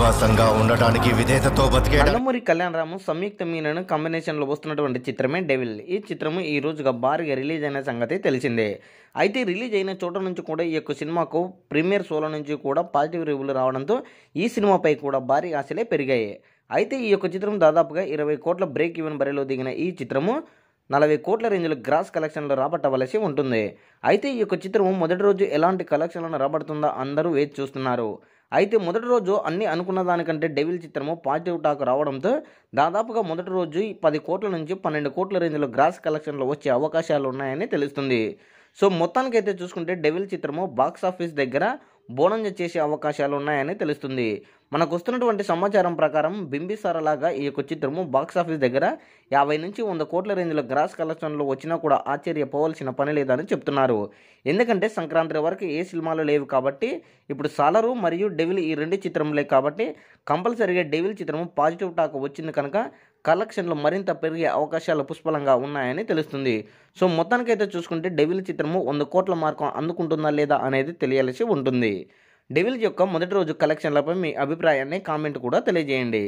విశ్వాసంగా ఉండటానికి విధేయతతో బతికే అల్లమూరి కళ్యాణరాము సంయుక్త మీనను లో వస్తున్నటువంటి చిత్రమే డెవిల్ ఈ చిత్రము ఈ రోజుగా భారీగా రిలీజ్ అయిన సంగతి తెలిసిందే అయితే రిలీజ్ అయిన చోట నుంచి కూడా ఈ యొక్క సినిమాకు ప్రీమియర్ షోలో నుంచి కూడా పాజిటివ్ రివ్యూలు రావడంతో ఈ సినిమాపై కూడా భారీ ఆశలే పెరిగాయి అయితే ఈ యొక్క చిత్రం దాదాపుగా ఇరవై కోట్ల బ్రేక్ ఈవెన్ బరిలో దిగిన ఈ చిత్రము నలభై కోట్ల రేంజ్లు గ్రాస్ కలెక్షన్లు రాబట్టవలసి ఉంటుంది అయితే ఈ యొక్క చిత్రం మొదటి రోజు ఎలాంటి కలెక్షన్లను రాబడుతుందో అందరూ వేచి చూస్తున్నారు అయితే మొదటి రోజు అన్ని అనుకున్న దానికంటే డెవిల్ చిత్రము పాజిటివ్ టాక్ రావడంతో దాదాపుగా మొదటి రోజు పది కోట్ల నుంచి పన్నెండు కోట్ల రేంజ్లో గ్రాస్ కలెక్షన్లు వచ్చే అవకాశాలు ఉన్నాయని తెలుస్తుంది సో మొత్తానికైతే చూసుకుంటే డెవిల్ చిత్రము బాక్స్ ఆఫీస్ దగ్గర బోనం చేసే అవకాశాలు ఉన్నాయని తెలుస్తుంది మనకు వస్తున్నటువంటి సమాచారం ప్రకారం బింబిసారలాగా ఈ యొక్క చిత్రము బాక్సాఫీస్ దగ్గర యాభై నుంచి వంద కోట్ల రేంజ్లో గ్రాస్ కలెక్షన్లు వచ్చినా కూడా ఆశ్చర్యపోవాల్సిన పని లేదని చెప్తున్నారు ఎందుకంటే సంక్రాంతి వరకు ఏ సినిమాలు లేవు కాబట్టి ఇప్పుడు సాలరు మరియు డెవిల్ ఈ రెండు చిత్రములే కాబట్టి కంపల్సరీగా డెవిల్ చిత్రము పాజిటివ్ టాక్ వచ్చింది కనుక కలెక్షన్లు మరింత పెరిగే అవకాశాలు పుష్పలంగా ఉన్నాయని తెలుస్తుంది సో మొత్తానికైతే చూసుకుంటే డెవిల్ చిత్రము వంద కోట్ల మార్కం అందుకుంటుందా లేదా అనేది తెలియాల్సి ఉంటుంది డెవిల్ యొక్క మొదటి రోజు కలెక్షన్లపై మీ అభిప్రాయాన్ని కామెంట్ కూడా తెలియజేయండి